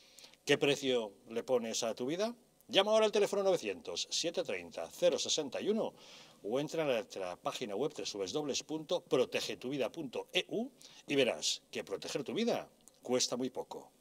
¿Qué precio le pones a tu vida? Llama ahora al teléfono 900-730-061 o entra en nuestra página web www.protegetuvida.eu y verás que proteger tu vida cuesta muy poco.